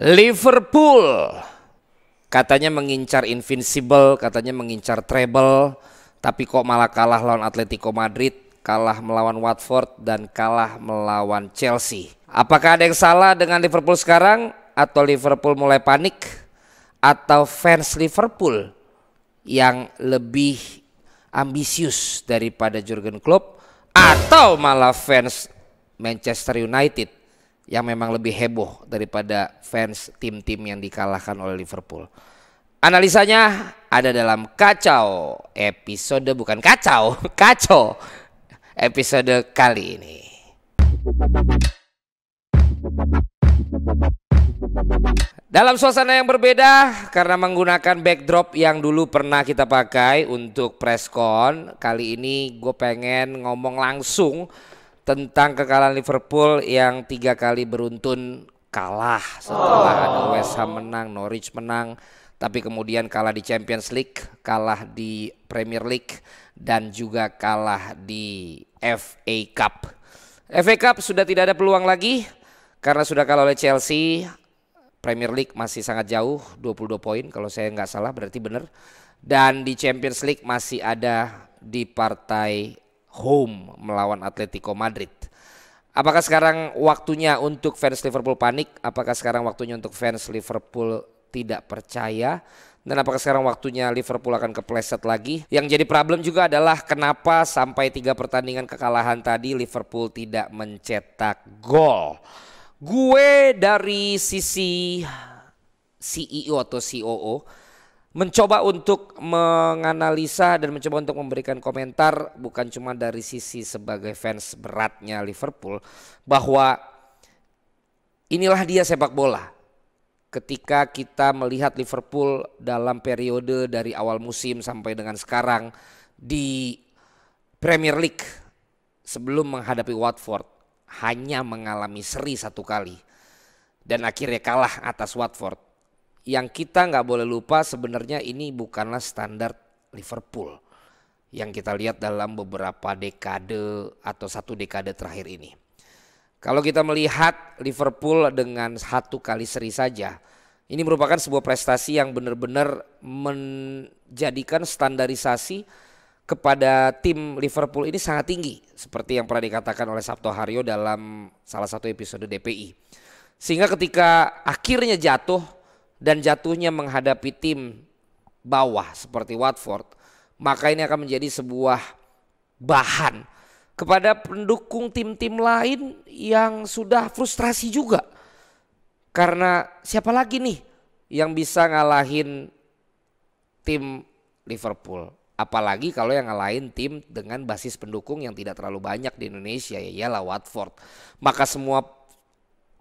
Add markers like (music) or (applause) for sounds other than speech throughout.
Liverpool katanya mengincar invincible, katanya mengincar treble, tapi kok malah kalah lawan Atletico Madrid, kalah melawan Watford dan kalah melawan Chelsea. Apakah ada yang salah dengan Liverpool sekarang atau Liverpool mulai panik atau fans Liverpool yang lebih ambisius daripada Jurgen Klopp atau malah fans Manchester United yang memang lebih heboh daripada fans tim-tim yang dikalahkan oleh Liverpool. Analisanya ada dalam kacau episode bukan kacau, (laughs) kacau episode kali ini. Dalam suasana yang berbeda karena menggunakan backdrop yang dulu pernah kita pakai untuk preskon, kali ini gue pengen ngomong langsung tentang kekalahan Liverpool yang tiga kali beruntun kalah setelah oh. West Ham menang, Norwich menang, tapi kemudian kalah di Champions League, kalah di Premier League, dan juga kalah di FA Cup. FA Cup sudah tidak ada peluang lagi karena sudah kalah oleh Chelsea. Premier League masih sangat jauh, 22 poin kalau saya nggak salah berarti benar. Dan di Champions League masih ada di partai home melawan Atletico Madrid. Apakah sekarang waktunya untuk fans Liverpool panik? Apakah sekarang waktunya untuk fans Liverpool tidak percaya? Dan apakah sekarang waktunya Liverpool akan kepleset lagi? Yang jadi problem juga adalah kenapa sampai tiga pertandingan kekalahan tadi Liverpool tidak mencetak gol. Gue dari sisi CEO atau COO mencoba untuk menganalisa dan mencoba untuk memberikan komentar bukan cuma dari sisi sebagai fans beratnya Liverpool bahwa inilah dia sepak bola. Ketika kita melihat Liverpool dalam periode dari awal musim sampai dengan sekarang di Premier League sebelum menghadapi Watford hanya mengalami seri satu kali dan akhirnya kalah atas Watford yang kita nggak boleh lupa sebenarnya ini bukanlah standar Liverpool yang kita lihat dalam beberapa dekade atau satu dekade terakhir ini. Kalau kita melihat Liverpool dengan satu kali seri saja, ini merupakan sebuah prestasi yang benar-benar menjadikan standarisasi kepada tim Liverpool ini sangat tinggi seperti yang pernah dikatakan oleh Sabto Haryo dalam salah satu episode DPI. Sehingga ketika akhirnya jatuh dan jatuhnya menghadapi tim bawah seperti Watford, maka ini akan menjadi sebuah bahan kepada pendukung tim-tim lain yang sudah frustrasi juga. Karena siapa lagi nih yang bisa ngalahin tim Liverpool? Apalagi kalau yang ngalahin tim dengan basis pendukung yang tidak terlalu banyak di Indonesia ya iyalah Watford. Maka semua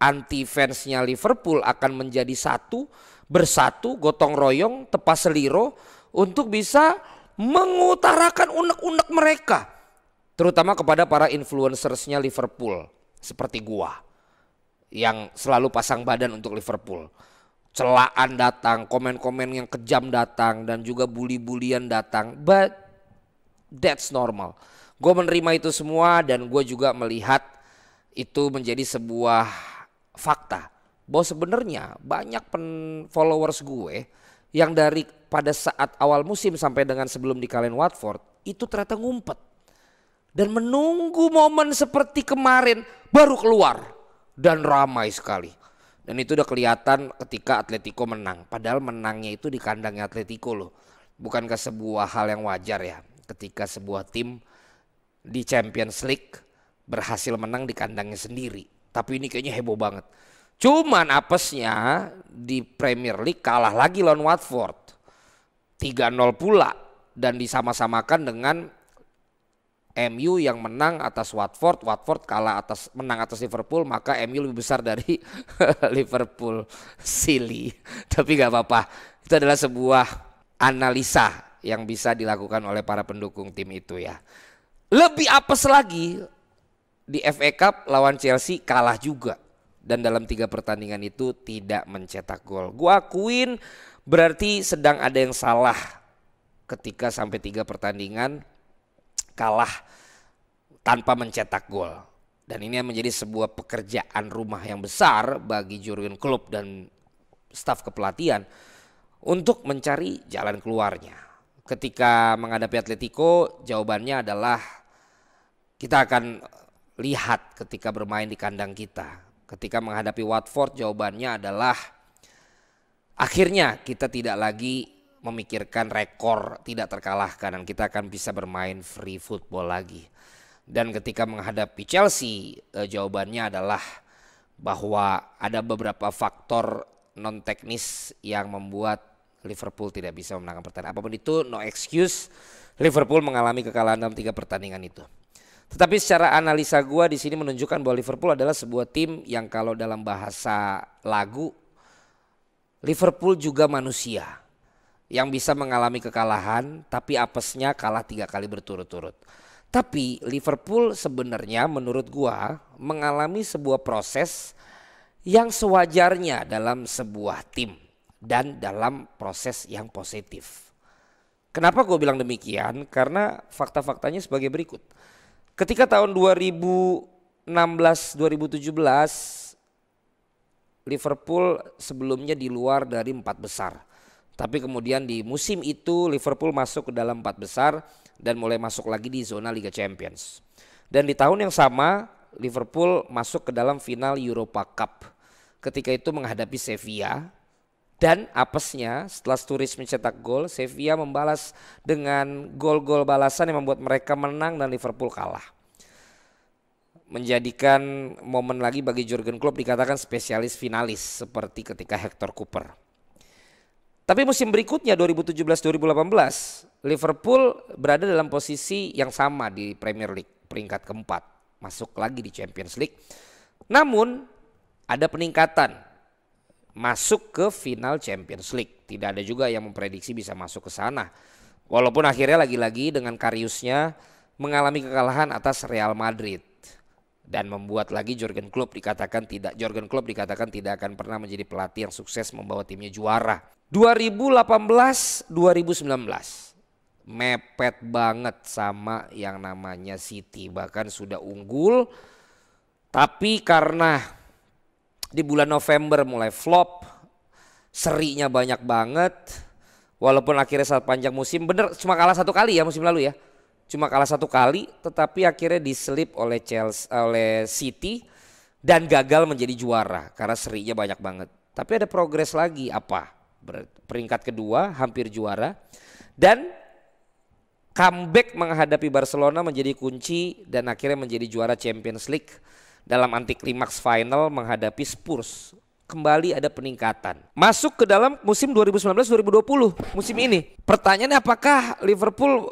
anti fansnya Liverpool akan menjadi satu bersatu gotong royong tepas seliro untuk bisa mengutarakan unek-unek mereka terutama kepada para influencersnya Liverpool seperti gua yang selalu pasang badan untuk Liverpool celaan datang komen-komen yang kejam datang dan juga bully-bulian datang but that's normal gue menerima itu semua dan gue juga melihat itu menjadi sebuah fakta bahwa sebenarnya banyak pen followers gue yang dari pada saat awal musim sampai dengan sebelum di kalian Watford itu ternyata ngumpet dan menunggu momen seperti kemarin baru keluar dan ramai sekali. Dan itu udah kelihatan ketika Atletico menang. Padahal menangnya itu di kandangnya Atletico loh. Bukan ke sebuah hal yang wajar ya. Ketika sebuah tim di Champions League berhasil menang di kandangnya sendiri tapi ini kayaknya heboh banget. Cuman apesnya di Premier League kalah lagi lawan Watford. 3-0 pula dan disama-samakan dengan MU yang menang atas Watford, Watford kalah atas menang atas Liverpool, maka MU lebih besar dari (laughs) Liverpool. Silly. Tapi nggak apa-apa. Itu adalah sebuah analisa yang bisa dilakukan oleh para pendukung tim itu ya. Lebih apes lagi di FA Cup lawan Chelsea kalah juga dan dalam tiga pertandingan itu tidak mencetak gol. Gua akuin berarti sedang ada yang salah ketika sampai tiga pertandingan kalah tanpa mencetak gol. Dan ini menjadi sebuah pekerjaan rumah yang besar bagi Jurgen Klopp dan staf kepelatihan untuk mencari jalan keluarnya. Ketika menghadapi Atletico, jawabannya adalah kita akan lihat ketika bermain di kandang kita. Ketika menghadapi Watford jawabannya adalah akhirnya kita tidak lagi memikirkan rekor tidak terkalahkan dan kita akan bisa bermain free football lagi. Dan ketika menghadapi Chelsea eh, jawabannya adalah bahwa ada beberapa faktor non teknis yang membuat Liverpool tidak bisa memenangkan pertandingan. Apapun itu no excuse Liverpool mengalami kekalahan dalam tiga pertandingan itu. Tetapi secara analisa gue di sini menunjukkan bahwa Liverpool adalah sebuah tim yang kalau dalam bahasa lagu Liverpool juga manusia yang bisa mengalami kekalahan tapi apesnya kalah tiga kali berturut-turut. Tapi Liverpool sebenarnya menurut gua mengalami sebuah proses yang sewajarnya dalam sebuah tim dan dalam proses yang positif. Kenapa gue bilang demikian? Karena fakta-faktanya sebagai berikut. Ketika tahun 2016 2017 Liverpool sebelumnya di luar dari empat besar. Tapi kemudian di musim itu Liverpool masuk ke dalam empat besar dan mulai masuk lagi di zona Liga Champions. Dan di tahun yang sama Liverpool masuk ke dalam final Europa Cup. Ketika itu menghadapi Sevilla dan apesnya setelah Sturridge mencetak gol, Sevilla membalas dengan gol-gol balasan yang membuat mereka menang dan Liverpool kalah. Menjadikan momen lagi bagi Jurgen Klopp dikatakan spesialis finalis seperti ketika Hector Cooper. Tapi musim berikutnya 2017-2018 Liverpool berada dalam posisi yang sama di Premier League peringkat keempat. Masuk lagi di Champions League. Namun ada peningkatan masuk ke final Champions League. Tidak ada juga yang memprediksi bisa masuk ke sana. Walaupun akhirnya lagi-lagi dengan Kariusnya mengalami kekalahan atas Real Madrid dan membuat lagi Jurgen Klopp dikatakan tidak Jurgen Klopp dikatakan tidak akan pernah menjadi pelatih yang sukses membawa timnya juara. 2018 2019 mepet banget sama yang namanya City bahkan sudah unggul tapi karena di bulan November mulai flop, serinya banyak banget. Walaupun akhirnya saat panjang musim bener cuma kalah satu kali ya musim lalu ya. Cuma kalah satu kali tetapi akhirnya diselip oleh Chelsea oleh City dan gagal menjadi juara karena serinya banyak banget. Tapi ada progres lagi apa? Peringkat kedua hampir juara dan comeback menghadapi Barcelona menjadi kunci dan akhirnya menjadi juara Champions League dalam anti klimaks final menghadapi Spurs kembali ada peningkatan. Masuk ke dalam musim 2019-2020 musim ini. Pertanyaannya apakah Liverpool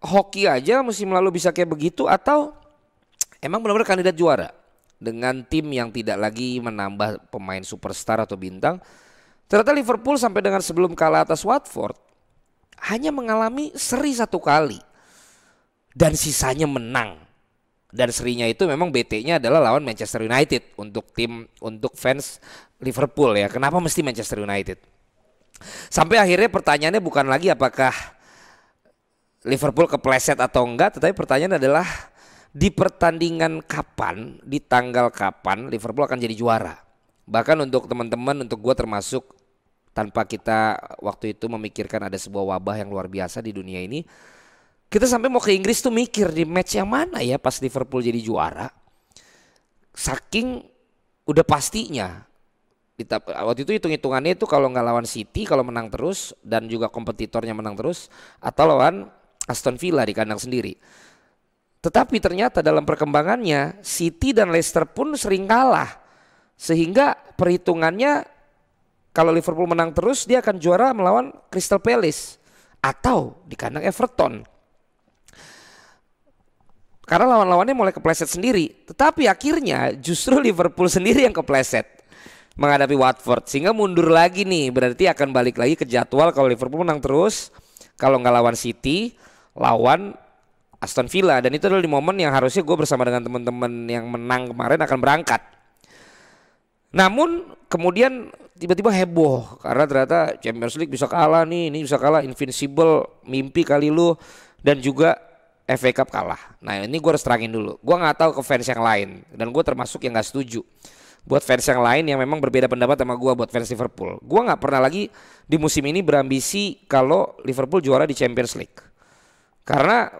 hoki aja musim lalu bisa kayak begitu atau emang benar-benar kandidat juara dengan tim yang tidak lagi menambah pemain superstar atau bintang. Ternyata Liverpool sampai dengan sebelum kalah atas Watford hanya mengalami seri satu kali dan sisanya menang dan serinya itu memang BT-nya adalah lawan Manchester United untuk tim untuk fans Liverpool ya. Kenapa mesti Manchester United? Sampai akhirnya pertanyaannya bukan lagi apakah Liverpool kepleset atau enggak, tetapi pertanyaan adalah di pertandingan kapan, di tanggal kapan Liverpool akan jadi juara. Bahkan untuk teman-teman, untuk gue termasuk tanpa kita waktu itu memikirkan ada sebuah wabah yang luar biasa di dunia ini, kita sampai mau ke Inggris tuh mikir di match yang mana ya pas Liverpool jadi juara. Saking udah pastinya. kita Waktu itu hitung-hitungannya itu kalau nggak lawan City kalau menang terus dan juga kompetitornya menang terus atau lawan Aston Villa di kandang sendiri. Tetapi ternyata dalam perkembangannya City dan Leicester pun sering kalah. Sehingga perhitungannya kalau Liverpool menang terus dia akan juara melawan Crystal Palace atau di kandang Everton. Karena lawan-lawannya mulai kepleset sendiri. Tetapi akhirnya justru (laughs) Liverpool sendiri yang kepleset menghadapi Watford sehingga mundur lagi nih berarti akan balik lagi ke jadwal kalau Liverpool menang terus kalau nggak lawan City lawan Aston Villa dan itu adalah di momen yang harusnya gue bersama dengan teman-teman yang menang kemarin akan berangkat namun kemudian tiba-tiba heboh karena ternyata Champions League bisa kalah nih ini bisa kalah invincible mimpi kali lu dan juga FA Cup kalah. Nah ini gue harus terangin dulu. Gue nggak tahu ke fans yang lain dan gue termasuk yang nggak setuju. Buat fans yang lain yang memang berbeda pendapat sama gue buat fans Liverpool. Gue nggak pernah lagi di musim ini berambisi kalau Liverpool juara di Champions League. Karena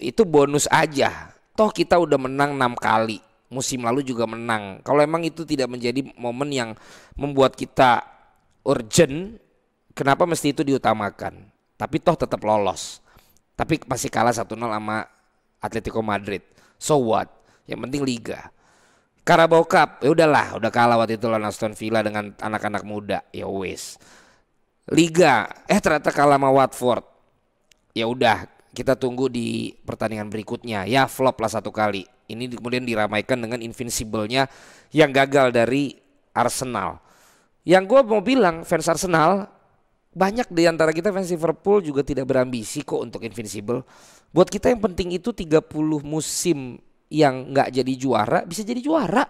itu bonus aja. Toh kita udah menang enam kali. Musim lalu juga menang. Kalau emang itu tidak menjadi momen yang membuat kita urgent, kenapa mesti itu diutamakan? Tapi toh tetap lolos. Tapi masih kalah 1-0 sama Atletico Madrid. So what? Yang penting liga. Carabao Cup, ya udahlah, udah kalah waktu itu lawan Aston Villa dengan anak-anak muda. Ya wes. Liga, eh ternyata kalah sama Watford. Ya udah, kita tunggu di pertandingan berikutnya. Ya flop lah satu kali. Ini kemudian diramaikan dengan invincible-nya yang gagal dari Arsenal. Yang gue mau bilang fans Arsenal banyak di antara kita fans Liverpool juga tidak berambisi kok untuk invincible. Buat kita yang penting itu 30 musim yang nggak jadi juara bisa jadi juara.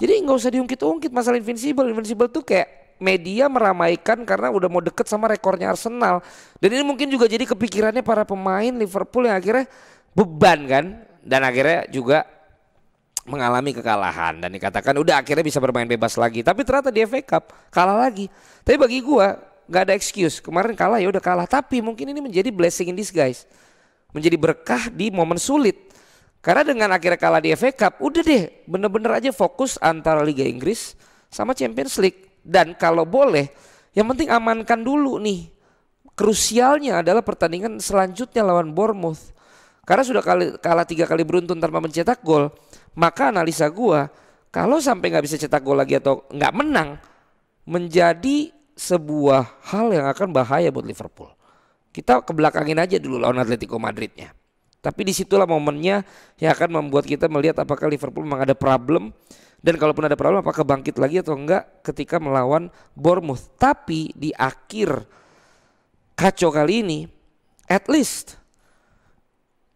Jadi nggak usah diungkit-ungkit masalah invincible. Invincible tuh kayak media meramaikan karena udah mau deket sama rekornya Arsenal. Dan ini mungkin juga jadi kepikirannya para pemain Liverpool yang akhirnya beban kan dan akhirnya juga mengalami kekalahan dan dikatakan udah akhirnya bisa bermain bebas lagi tapi ternyata di FA Cup kalah lagi tapi bagi gua nggak ada excuse. Kemarin kalah ya udah kalah. Tapi mungkin ini menjadi blessing in disguise, menjadi berkah di momen sulit. Karena dengan akhirnya kalah di FA Cup, udah deh bener-bener aja fokus antara Liga Inggris sama Champions League. Dan kalau boleh, yang penting amankan dulu nih. Krusialnya adalah pertandingan selanjutnya lawan Bournemouth. Karena sudah kali, kalah tiga kali beruntun tanpa mencetak gol, maka analisa gua kalau sampai nggak bisa cetak gol lagi atau nggak menang, menjadi sebuah hal yang akan bahaya buat Liverpool. Kita kebelakangin aja dulu lawan Atletico Madridnya. Tapi disitulah momennya yang akan membuat kita melihat apakah Liverpool memang ada problem dan kalaupun ada problem apakah bangkit lagi atau enggak ketika melawan Bournemouth. Tapi di akhir kacau kali ini, at least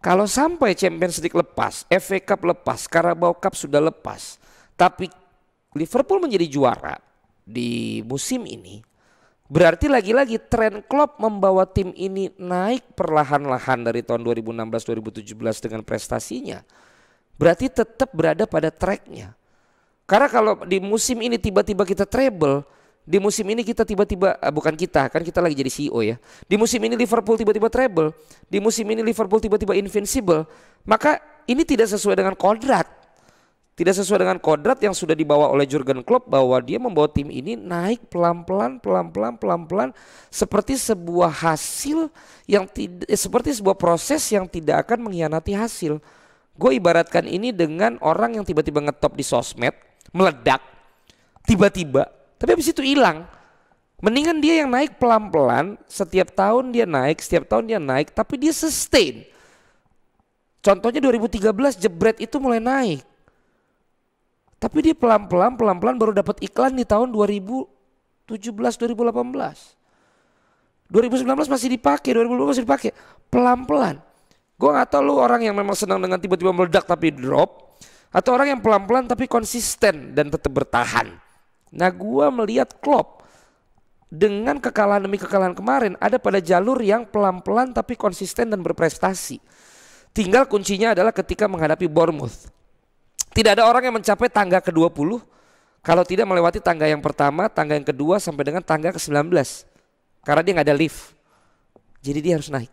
kalau sampai Champions League lepas, FA Cup lepas, Carabao Cup sudah lepas, tapi Liverpool menjadi juara, di musim ini Berarti lagi-lagi tren Klopp membawa tim ini naik perlahan-lahan dari tahun 2016-2017 dengan prestasinya. Berarti tetap berada pada tracknya. Karena kalau di musim ini tiba-tiba kita treble, di musim ini kita tiba-tiba eh, bukan kita kan kita lagi jadi CEO ya. Di musim ini Liverpool tiba-tiba treble, di musim ini Liverpool tiba-tiba invincible, maka ini tidak sesuai dengan kodrat tidak sesuai dengan kodrat yang sudah dibawa oleh Jurgen Klopp bahwa dia membawa tim ini naik pelan-pelan pelan-pelan pelan-pelan seperti sebuah hasil yang tidak eh, seperti sebuah proses yang tidak akan mengkhianati hasil. Gue ibaratkan ini dengan orang yang tiba-tiba ngetop di sosmed, meledak tiba-tiba, tapi habis itu hilang. Mendingan dia yang naik pelan-pelan, setiap tahun dia naik, setiap tahun dia naik, tapi dia sustain. Contohnya 2013 jebret itu mulai naik. Tapi dia pelan-pelan, pelan-pelan baru dapat iklan di tahun 2017, 2018. 2019 masih dipakai, 2020 masih dipakai. Pelan-pelan. Gue gak tau lu orang yang memang senang dengan tiba-tiba meledak tapi drop. Atau orang yang pelan-pelan tapi konsisten dan tetap bertahan. Nah gue melihat Klopp dengan kekalahan demi kekalahan kemarin ada pada jalur yang pelan-pelan tapi konsisten dan berprestasi. Tinggal kuncinya adalah ketika menghadapi Bournemouth. Tidak ada orang yang mencapai tangga ke-20 kalau tidak melewati tangga yang pertama, tangga yang kedua sampai dengan tangga ke-19. Karena dia nggak ada lift. Jadi dia harus naik.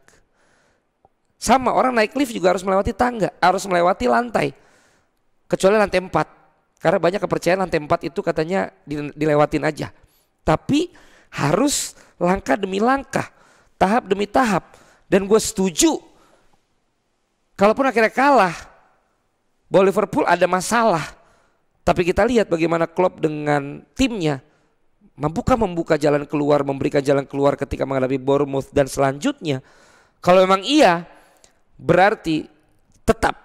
Sama orang naik lift juga harus melewati tangga, harus melewati lantai. Kecuali lantai 4. Karena banyak kepercayaan lantai 4 itu katanya dilewatin aja. Tapi harus langkah demi langkah, tahap demi tahap. Dan gue setuju, kalaupun akhirnya kalah, bahwa Liverpool ada masalah. Tapi kita lihat bagaimana Klopp dengan timnya membuka membuka jalan keluar, memberikan jalan keluar ketika menghadapi Bournemouth dan selanjutnya. Kalau memang iya, berarti tetap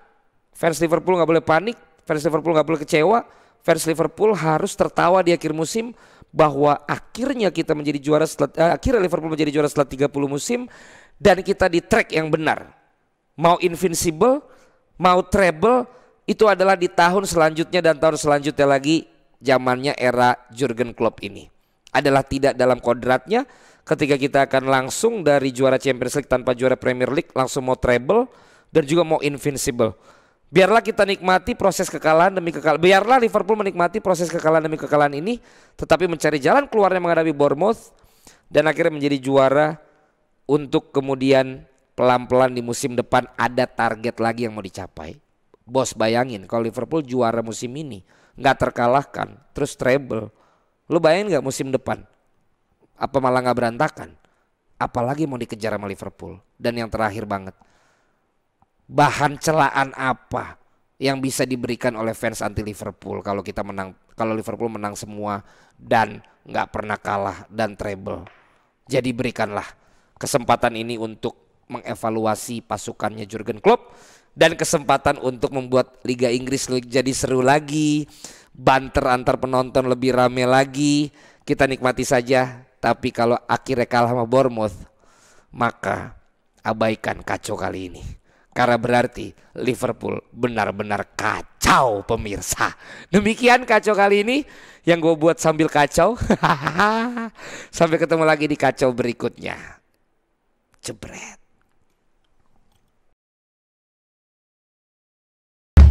fans Liverpool nggak boleh panik, fans Liverpool nggak boleh kecewa, fans Liverpool harus tertawa di akhir musim bahwa akhirnya kita menjadi juara setelah eh, akhirnya Liverpool menjadi juara setelah 30 musim dan kita di track yang benar. Mau invincible, mau treble, itu adalah di tahun selanjutnya dan tahun selanjutnya lagi zamannya era Jurgen Klopp ini adalah tidak dalam kodratnya ketika kita akan langsung dari juara Champions League tanpa juara Premier League langsung mau treble dan juga mau invincible. Biarlah kita nikmati proses kekalahan demi kekalahan. Biarlah Liverpool menikmati proses kekalahan demi kekalahan ini tetapi mencari jalan keluarnya menghadapi Bournemouth dan akhirnya menjadi juara untuk kemudian pelan-pelan di musim depan ada target lagi yang mau dicapai. Bos bayangin kalau Liverpool juara musim ini nggak terkalahkan terus treble. Lu bayangin nggak musim depan? Apa malah nggak berantakan? Apalagi mau dikejar sama Liverpool. Dan yang terakhir banget. Bahan celaan apa yang bisa diberikan oleh fans anti Liverpool kalau kita menang kalau Liverpool menang semua dan nggak pernah kalah dan treble. Jadi berikanlah kesempatan ini untuk mengevaluasi pasukannya Jurgen Klopp dan kesempatan untuk membuat Liga Inggris jadi seru lagi, banter antar penonton lebih rame lagi. Kita nikmati saja, tapi kalau akhirnya kalah sama Bournemouth, maka abaikan kacau kali ini. Karena berarti Liverpool benar-benar kacau pemirsa. Demikian kacau kali ini yang gue buat sambil kacau. (laughs) Sampai ketemu lagi di kacau berikutnya. Jebret.